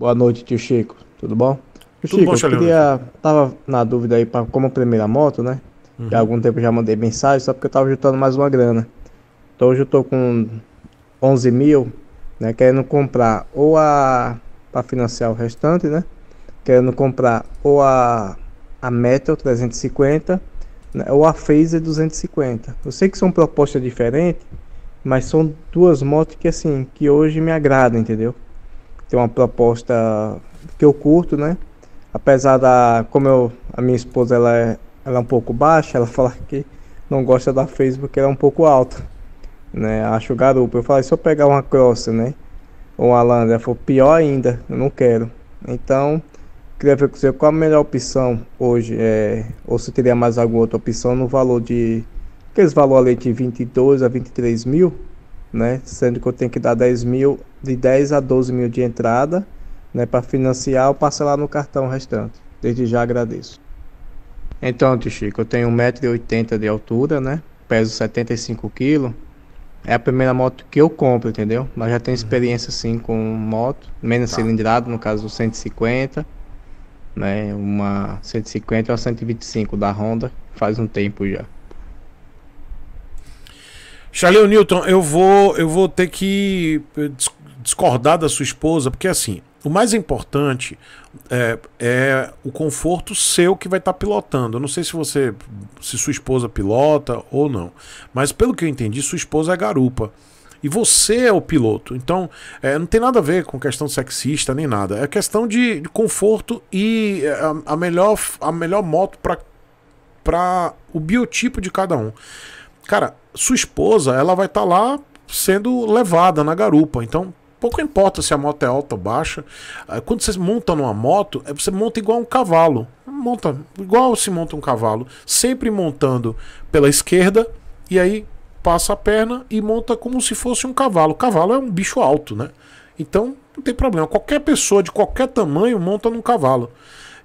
Boa noite, tio Chico. Tudo bom? Tio Tudo Chico, bom, eu queria. Tava na dúvida aí para como primeira moto, né? Uhum. Já há algum tempo já mandei mensagem, só porque eu tava juntando mais uma grana. Então hoje eu tô com 11 mil, né? Querendo comprar ou a. pra financiar o restante, né? Querendo comprar ou a. a Metal 350 né, ou a Phaser 250. Eu sei que são propostas diferentes, mas são duas motos que assim, que hoje me agradam, entendeu? tem uma proposta que eu curto, né? Apesar da. Como eu, a minha esposa ela é, ela é um pouco baixa, ela fala que não gosta da Facebook, ela é um pouco alta. Né? Acho garupa. Eu falei, se eu pegar uma cross né? Ou uma Lander, for pior ainda, eu não quero. Então, queria ver com você qual a melhor opção hoje é, ou se teria mais alguma outra opção no valor de aqueles valores ali de 22 a 23 mil né? Sendo que eu tenho que dar 10 mil, de 10 a 12 mil de entrada, né? Para financiar ou parcelar no cartão restante. Desde já agradeço. Então, tio Chico, eu tenho 1,80m de altura, né? Peso 75kg. É a primeira moto que eu compro, entendeu? Mas já tenho uhum. experiência sim com moto, menos tá. cilindrada, no caso 150, né? Uma 150 ou 125 da Honda, faz um tempo já. Charlie Newton, eu vou, eu vou ter que eh, discordar da sua esposa, porque assim, o mais importante é, é o conforto seu que vai estar tá pilotando. Eu não sei se você, se sua esposa pilota ou não, mas pelo que eu entendi, sua esposa é garupa. E você é o piloto. Então, é, não tem nada a ver com questão sexista nem nada. É questão de, de conforto e é, a, a, melhor, a melhor moto para o biotipo de cada um. Cara, sua esposa ela vai estar tá lá sendo levada na garupa. Então, pouco importa se a moto é alta ou baixa. Eh, quando você monta numa moto, eh, você monta igual um cavalo. Monta igual se monta um cavalo, sempre montando pela esquerda e aí passa a perna e monta como se fosse um cavalo. O cavalo é um bicho alto, né? Então, não tem problema. Qualquer pessoa de qualquer tamanho monta num cavalo.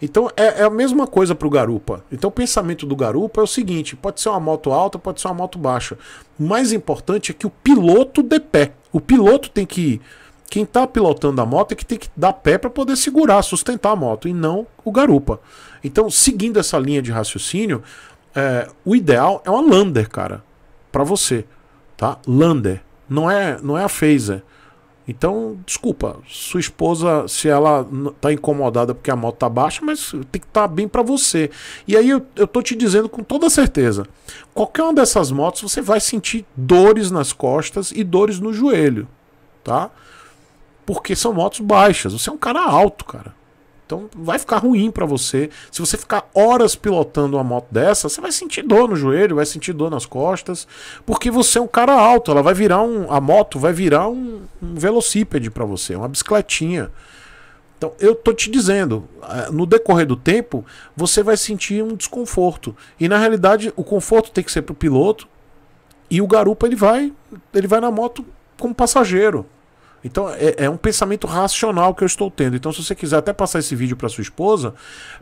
Então é, é a mesma coisa para o garupa. Então o pensamento do garupa é o seguinte: pode ser uma moto alta, pode ser uma moto baixa. O mais importante é que o piloto dê pé. O piloto tem que. Quem está pilotando a moto é que tem que dar pé para poder segurar, sustentar a moto, e não o garupa. Então, seguindo essa linha de raciocínio, é, o ideal é uma Lander, cara, para você, tá? Lander, não é, não é a Phaser. Então, desculpa, sua esposa, se ela tá incomodada porque a moto tá baixa, mas tem que estar tá bem para você. E aí eu, eu tô te dizendo com toda certeza, qualquer uma dessas motos você vai sentir dores nas costas e dores no joelho, tá? Porque são motos baixas. Você é um cara alto, cara. Então vai ficar ruim para você. Se você ficar horas pilotando uma moto dessa, você vai sentir dor no joelho, vai sentir dor nas costas, porque você é um cara alto. Ela vai virar um, a moto vai virar um, um velocípede para você, uma bicicletinha. Então, eu tô te dizendo, eh, no decorrer do tempo, você vai sentir um desconforto. E na realidade, o conforto tem que ser pro piloto e o garupa ele vai, ele vai na moto como passageiro. Então é, é, um pensamento racional que eu estou tendo. Então, se você quiser até passar esse vídeo para sua esposa,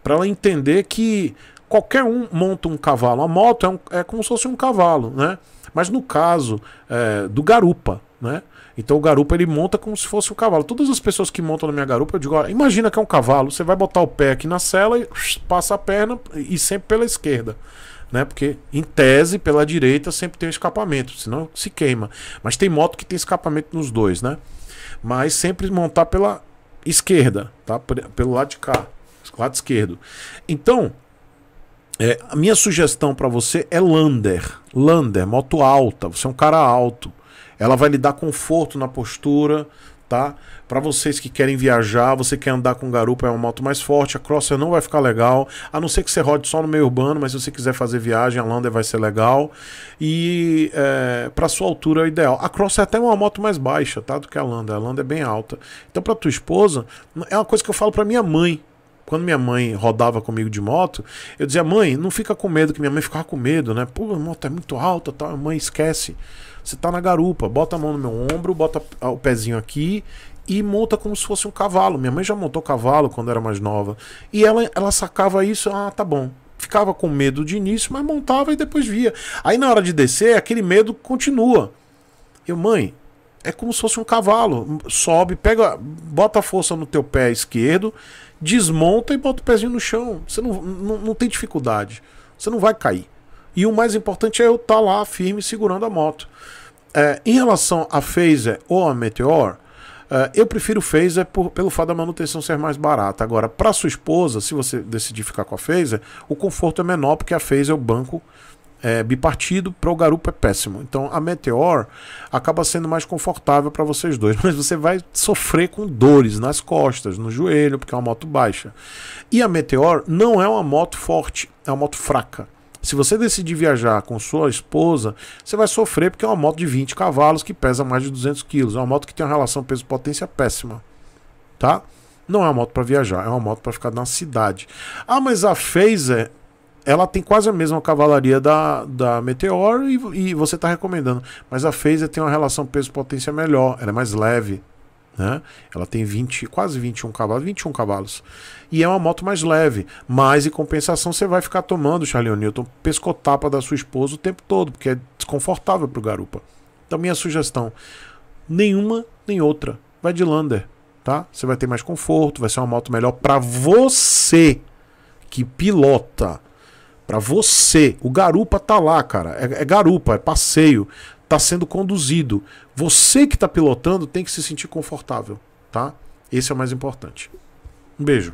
para ela entender que qualquer um monta um cavalo. A moto é, um, é como se fosse um cavalo, né? Mas no caso é, do garupa, né? Então o garupa ele monta como se fosse um cavalo. Todas as pessoas que montam na minha garupa, eu digo: imagina que é um cavalo. Você vai botar o pé aqui na sela e passa a perna e sempre pela esquerda. Né? Porque, em tese, pela direita sempre tem um escapamento, senão se queima. Mas tem moto que tem escapamento nos dois, né? mas sempre montar pela esquerda, tá? Pelo lado de cá, lado esquerdo. Então, é, a minha sugestão para você é Lander. Lander, moto alta, você é um cara alto. Ela vai lhe dar conforto na postura, tá? Para vocês que querem viajar, você quer andar com garupa, é uma moto mais forte, a Crosser não vai ficar legal, a não ser que você rode só no meio urbano, mas se você quiser fazer viagem, a Lander vai ser legal. E é, para sua altura é o ideal. A Crosser é até uma moto mais baixa, tá, do que a Lander. A Lander é bem alta. Então para tua esposa, é uma coisa que eu falo para minha mãe quando minha mãe rodava comigo de moto, eu dizia, mãe, não fica com medo, que minha mãe ficava com medo, né? Pô, a moto é muito alta, tal. Tá? Mãe, esquece. Você tá na garupa, bota a mão no meu ombro, bota o pezinho aqui e monta como se fosse um cavalo. Minha mãe já montou cavalo quando era mais nova. E ela, ela sacava isso, ah, tá bom. Ficava com medo de início, mas montava e depois via. Aí na hora de descer, aquele medo continua. Eu, mãe, é como se fosse um cavalo. Sobe, pega, bota a força no teu pé esquerdo, desmonta e bota o pezinho no chão. Você não, não, não tem dificuldade. Você não vai cair. E o mais importante é eu estar tá lá firme segurando a moto. É, em relação a Phaser ou a Meteor, é, eu prefiro Phaser por, pelo fato da manutenção ser mais barata. Agora, para sua esposa, se você decidir ficar com a Phaser, o conforto é menor porque a Phaser é o banco é, bipartido, para o garupa é péssimo. Então a Meteor acaba sendo mais confortável para vocês dois, mas você vai sofrer com dores nas costas, no joelho, porque é uma moto baixa. E a Meteor não é uma moto forte, é uma moto fraca. Se você decidir viajar com sua esposa, você vai sofrer porque é uma moto de 20 cavalos que pesa mais de 200 quilos. É uma moto que tem uma relação peso-potência péssima, tá? Não é uma moto para viajar, é uma moto para ficar na cidade. Ah, mas a Phaser ela tem quase a mesma cavalaria da, da Meteor e, e você está recomendando. Mas a Phaser tem uma relação peso-potência melhor, ela é mais leve. Né? Ela tem 20, quase 21 cavalos, 21 cavalos. E é uma moto mais leve, mas em compensação você vai ficar tomando, Charlie Newton, pescotapa da sua esposa o tempo todo, porque é desconfortável para o garupa. Então minha sugestão, nenhuma nem outra, vai de Lander, tá? Você vai ter mais conforto, vai ser uma moto melhor para você que pilota. Para você. O garupa tá lá, cara. É, é garupa, é passeio. Tá sendo conduzido. Você que tá pilotando tem que se sentir confortável, tá? Esse é o mais importante. Um beijo.